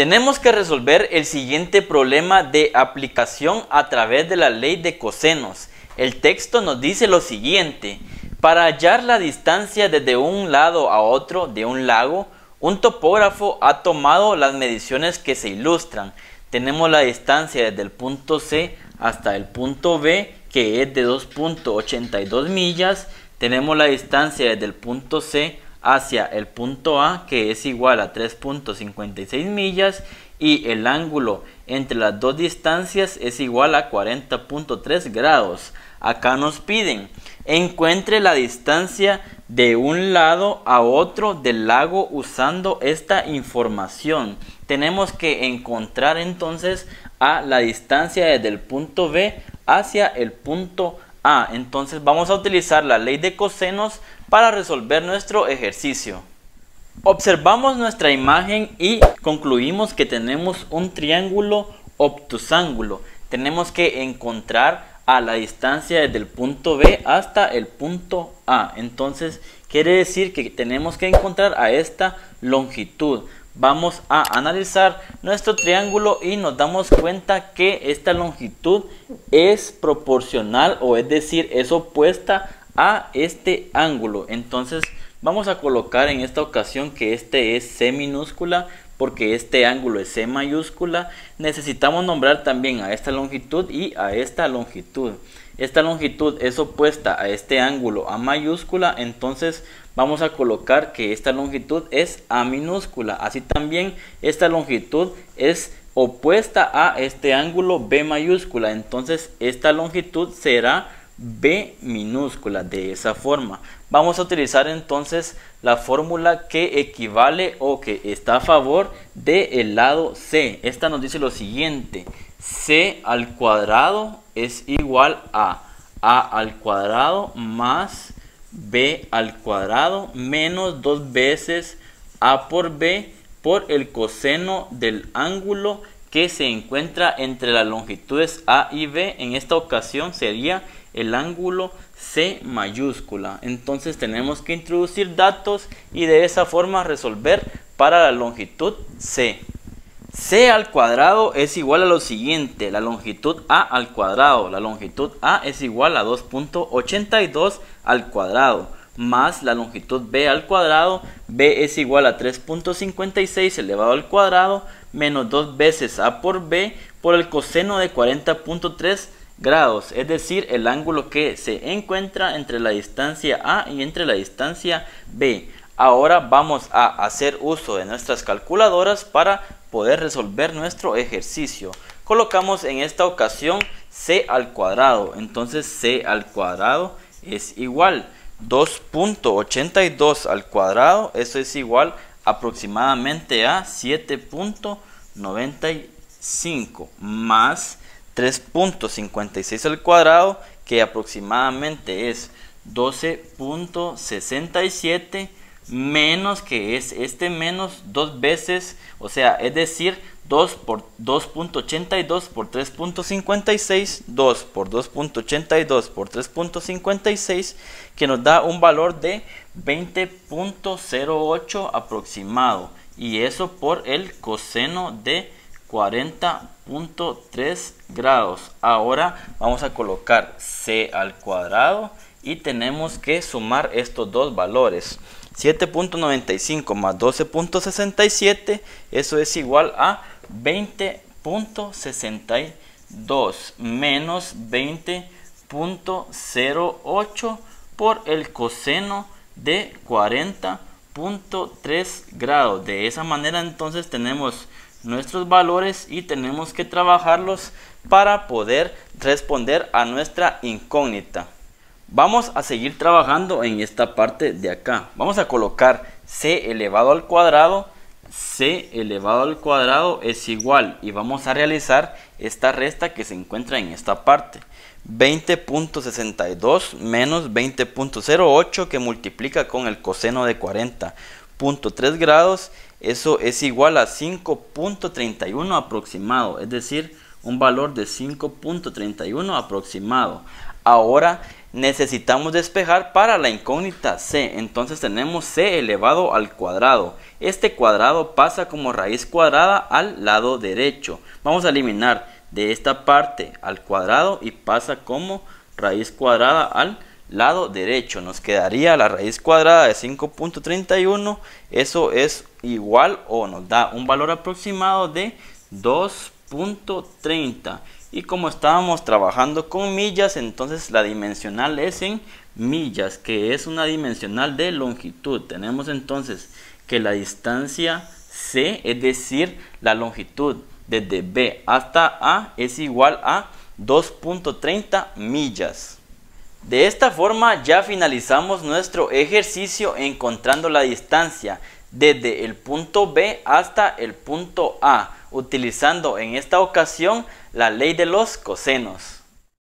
Tenemos que resolver el siguiente problema de aplicación a través de la ley de cosenos. El texto nos dice lo siguiente. Para hallar la distancia desde un lado a otro de un lago, un topógrafo ha tomado las mediciones que se ilustran. Tenemos la distancia desde el punto C hasta el punto B, que es de 2.82 millas. Tenemos la distancia desde el punto C hacia el punto A, que es igual a 3.56 millas, y el ángulo entre las dos distancias es igual a 40.3 grados. Acá nos piden, encuentre la distancia de un lado a otro del lago usando esta información. Tenemos que encontrar entonces a la distancia desde el punto B hacia el punto A Ah, entonces vamos a utilizar la ley de cosenos para resolver nuestro ejercicio. Observamos nuestra imagen y concluimos que tenemos un triángulo obtusángulo. Tenemos que encontrar a la distancia desde el punto B hasta el punto A. Entonces quiere decir que tenemos que encontrar a esta longitud vamos a analizar nuestro triángulo y nos damos cuenta que esta longitud es proporcional o es decir es opuesta a este ángulo entonces vamos a colocar en esta ocasión que este es C minúscula porque este ángulo es C mayúscula necesitamos nombrar también a esta longitud y a esta longitud esta longitud es opuesta a este ángulo A mayúscula, entonces vamos a colocar que esta longitud es A minúscula. Así también esta longitud es opuesta a este ángulo B mayúscula, entonces esta longitud será B minúscula de esa forma. Vamos a utilizar entonces la fórmula que equivale o que está a favor del el lado C. Esta nos dice lo siguiente, C al cuadrado es igual a a al cuadrado más b al cuadrado menos dos veces a por b por el coseno del ángulo que se encuentra entre las longitudes a y b. En esta ocasión sería el ángulo C mayúscula. Entonces tenemos que introducir datos y de esa forma resolver para la longitud C c al cuadrado es igual a lo siguiente, la longitud a al cuadrado. La longitud a es igual a 2.82 al cuadrado más la longitud b al cuadrado. b es igual a 3.56 elevado al cuadrado menos 2 veces a por b por el coseno de 40.3 grados, es decir, el ángulo que se encuentra entre la distancia a y entre la distancia b. Ahora vamos a hacer uso de nuestras calculadoras para poder resolver nuestro ejercicio. Colocamos en esta ocasión c al cuadrado, entonces c al cuadrado es igual 2.82 al cuadrado, eso es igual aproximadamente a 7.95 más 3.56 al cuadrado que aproximadamente es 12.67 menos que es este menos dos veces, o sea, es decir, 2 por 2.82 por 3.56, 2 por 2.82 por 3.56, que nos da un valor de 20.08 aproximado. Y eso por el coseno de 40.3 grados. Ahora vamos a colocar c al cuadrado y tenemos que sumar estos dos valores. 7.95 más 12.67, eso es igual a 20.62 menos 20.08 por el coseno de 40.3 grados. De esa manera entonces tenemos nuestros valores y tenemos que trabajarlos para poder responder a nuestra incógnita. Vamos a seguir trabajando en esta parte de acá. Vamos a colocar c elevado al cuadrado. c elevado al cuadrado es igual. Y vamos a realizar esta resta que se encuentra en esta parte. 20.62 menos 20.08 que multiplica con el coseno de 40.3 grados. Eso es igual a 5.31 aproximado. Es decir, un valor de 5.31 aproximado. Ahora necesitamos despejar para la incógnita c. Entonces tenemos c elevado al cuadrado. Este cuadrado pasa como raíz cuadrada al lado derecho. Vamos a eliminar de esta parte al cuadrado y pasa como raíz cuadrada al lado derecho. Nos quedaría la raíz cuadrada de 5.31. Eso es igual o nos da un valor aproximado de 2.30. Y como estábamos trabajando con millas, entonces la dimensional es en millas, que es una dimensional de longitud. Tenemos entonces que la distancia C, es decir, la longitud desde B hasta A es igual a 2.30 millas. De esta forma ya finalizamos nuestro ejercicio encontrando la distancia desde el punto B hasta el punto A utilizando en esta ocasión la ley de los cosenos.